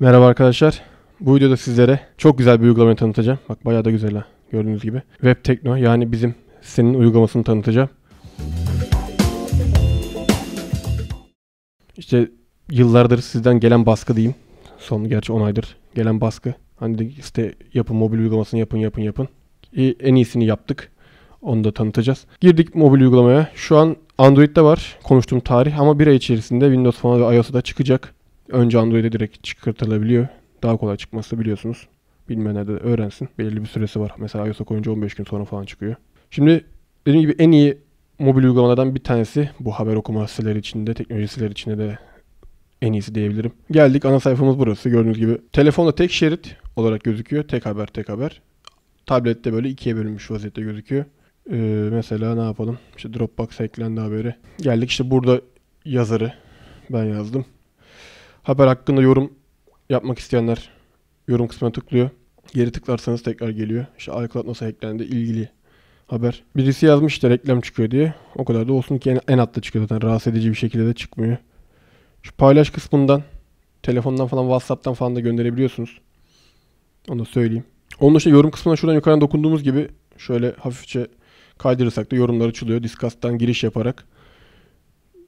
Merhaba arkadaşlar. Bu videoda sizlere çok güzel bir uygulamayı tanıtacağım. Bak bayağı da güzel ha gördüğünüz gibi. Web Tekno yani bizim senin uygulamasını tanıtacağım. İşte yıllardır sizden gelen baskı diyeyim. Son gerçi 10 aydır gelen baskı. Hani de işte yapın mobil uygulamasını yapın yapın yapın. en iyisini yaptık. Onu da tanıtacağız. Girdik mobil uygulamaya. Şu an Android'de var konuştuğum tarih ama bir ay içerisinde Windows Phone ve iOS'da çıkacak. Önce Android'e direkt çıkartılabiliyor. Daha kolay çıkması biliyorsunuz. Bilmeyenler de öğrensin. Belirli bir süresi var. Mesela iOS'a koyunca 15 gün sonra falan çıkıyor. Şimdi dediğim gibi en iyi mobil uygulamalardan bir tanesi. Bu haber okuma siteleri içinde, teknoloji siteleri içinde de en iyisi diyebilirim. Geldik ana sayfamız burası. Gördüğünüz gibi telefonda tek şerit olarak gözüküyor. Tek haber, tek haber. Tablette böyle ikiye bölünmüş vaziyette gözüküyor. Ee, mesela ne yapalım? İşte Dropbox eklendi haberi. Geldik işte burada yazarı ben yazdım. Haber hakkında yorum yapmak isteyenler yorum kısmına tıklıyor. Geri tıklarsanız tekrar geliyor. İşte iCloud nasıl hacklendi ilgili haber. Birisi yazmış işte reklam çıkıyor diye. O kadar da olsun ki en, en altta çıkıyor zaten. Rahatsız edici bir şekilde de çıkmıyor. Şu paylaş kısmından telefondan falan WhatsApp'tan falan da gönderebiliyorsunuz. Onu da söyleyeyim. Onun dışında yorum kısmına şuradan yukarıdan dokunduğumuz gibi şöyle hafifçe kaydırırsak da yorumlar açılıyor. Discuss'tan giriş yaparak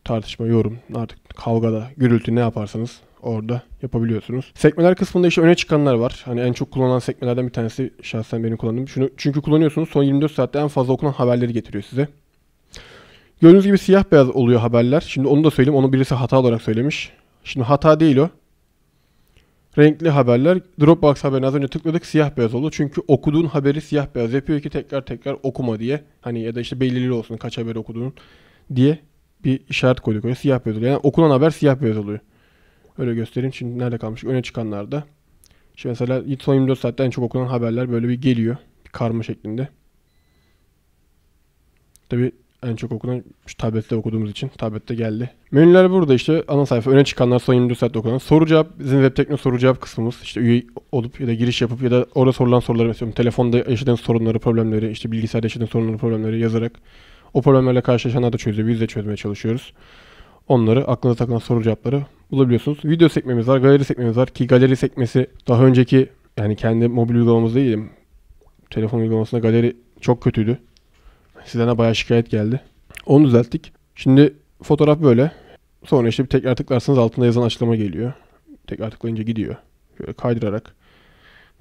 tartışma, yorum, artık kavgada, gürültü ne yaparsanız orada yapabiliyorsunuz. Sekmeler kısmında işte öne çıkanlar var. Hani en çok kullanılan sekmelerden bir tanesi şahsen benim kullandığım. Şunu, çünkü kullanıyorsunuz son 24 saatte en fazla okunan haberleri getiriyor size. Gördüğünüz gibi siyah beyaz oluyor haberler. Şimdi onu da söyleyeyim. Onu birisi hata olarak söylemiş. Şimdi hata değil o. Renkli haberler. Dropbox haberine az önce tıkladık siyah beyaz oldu. Çünkü okuduğun haberi siyah beyaz yapıyor ki tekrar tekrar okuma diye. Hani ya da işte belirli olsun kaç haber okuduğun diye bir işaret koyduk oraya. Siyah beyaz oluyor. Yani okunan haber siyah beyaz oluyor. Öyle göstereyim. Şimdi nerede kalmış? Öne çıkanlarda. İşte mesela son 24 saatte en çok okunan haberler böyle bir geliyor. Bir karma şeklinde. Tabi en çok okunan şu tablette okuduğumuz için tablette geldi. Menüler burada işte ana sayfa öne çıkanlar son 24 saatte okunan. Soru cevap bizim web tekno soru cevap kısmımız. İşte üye olup ya da giriş yapıp ya da orada sorulan soruları mesela telefonda yaşadığın sorunları, problemleri, işte bilgisayarda yaşadığın sorunları, problemleri yazarak o problemlerle karşılaşanlar da çözüyor. Biz de çözmeye çalışıyoruz. Onları aklınıza takılan soru cevapları bulabiliyorsunuz. Video sekmemiz var, galeri sekmemiz var ki galeri sekmesi daha önceki yani kendi mobil uygulamamız değilim. Telefon uygulamasında galeri çok kötüydü. Sizden bayağı şikayet geldi. Onu düzelttik. Şimdi fotoğraf böyle. Sonra işte bir tekrar tıklarsanız altında yazan açıklama geliyor. Tekrar tıklayınca gidiyor. Şöyle kaydırarak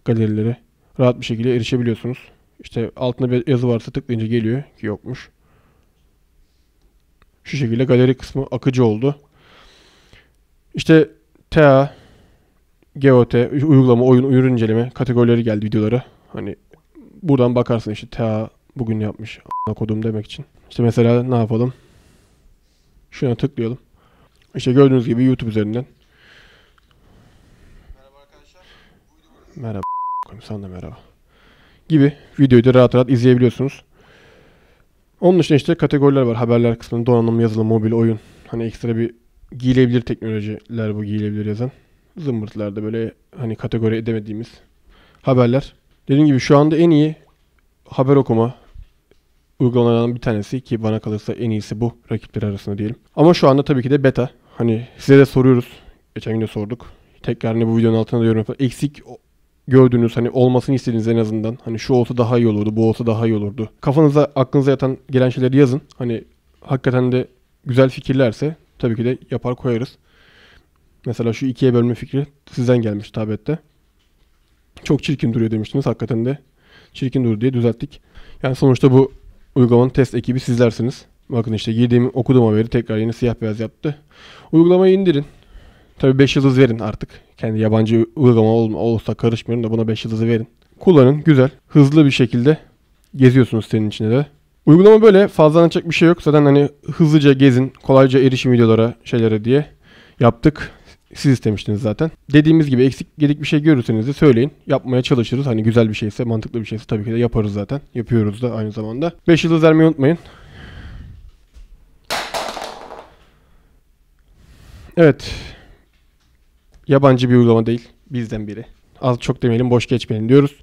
galerileri rahat bir şekilde erişebiliyorsunuz. İşte altında bir yazı varsa tıklayınca geliyor ki yokmuş. Şu şekilde galeri kısmı akıcı oldu. İşte TA, GOT, uygulama, oyun, ürün inceleme kategorileri geldi videolara. Hani buradan bakarsın işte TA bugün yapmış a**a kodum demek için. İşte mesela ne yapalım? Şuna tıklayalım. İşte gördüğünüz gibi YouTube üzerinden. Merhaba arkadaşlar. Merhaba. Sen de merhaba. Gibi videoyu da rahat rahat izleyebiliyorsunuz. Onun dışında işte kategoriler var. Haberler kısmında donanım, yazılım, mobil, oyun. Hani ekstra bir giyilebilir teknolojiler bu giyilebilir yazan. Zımbırtlarda böyle hani kategori edemediğimiz haberler. Dediğim gibi şu anda en iyi haber okuma uygulamalarından bir tanesi ki bana kalırsa en iyisi bu rakipler arasında diyelim. Ama şu anda tabii ki de beta. Hani size de soruyoruz. Geçen gün de sorduk. Tekrar ne hani bu videonun altına da yorum Eksik gördüğünüz hani olmasını istediğiniz en azından. Hani şu olsa daha iyi olurdu, bu olsa daha iyi olurdu. Kafanıza, aklınıza yatan gelen şeyleri yazın. Hani hakikaten de güzel fikirlerse tabii ki de yapar koyarız. Mesela şu ikiye bölme fikri sizden gelmiş tabette. Çok çirkin duruyor demiştiniz. Hakikaten de çirkin duruyor diye düzelttik. Yani sonuçta bu uygulamanın test ekibi sizlersiniz. Bakın işte girdiğim okudum haberi tekrar yine siyah beyaz yaptı. Uygulamayı indirin. Tabii 5 yıldız verin artık. Kendi yabancı uygulama olsa karışmıyorum da buna 5 yıldızı verin. Kullanın güzel. Hızlı bir şekilde geziyorsunuz senin içinde de. Uygulama böyle fazla anlatacak bir şey yok. Zaten hani hızlıca gezin, kolayca erişim videolara, şeylere diye yaptık. Siz istemiştiniz zaten. Dediğimiz gibi eksik gedik bir şey görürseniz de söyleyin. Yapmaya çalışırız. Hani güzel bir şeyse, mantıklı bir şeyse tabii ki de yaparız zaten. Yapıyoruz da aynı zamanda. 5 yıldız vermeyi unutmayın. Evet. Yabancı bir uygulama değil. Bizden biri. Az çok demeyelim boş geçmeyelim diyoruz.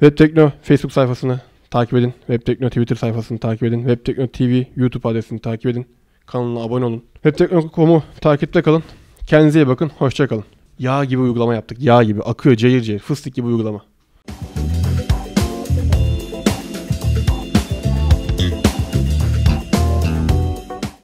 Web Tekno Facebook sayfasını takip edin. Web Tekno Twitter sayfasını takip edin. Web Tekno TV YouTube adresini takip edin. Kanalına abone olun. Webtekno.com'u takipte kalın. Kendinize iyi bakın. Hoşça kalın. Yağ gibi uygulama yaptık. Yağ gibi. Akıyor cayır cayır. Fıstık gibi uygulama.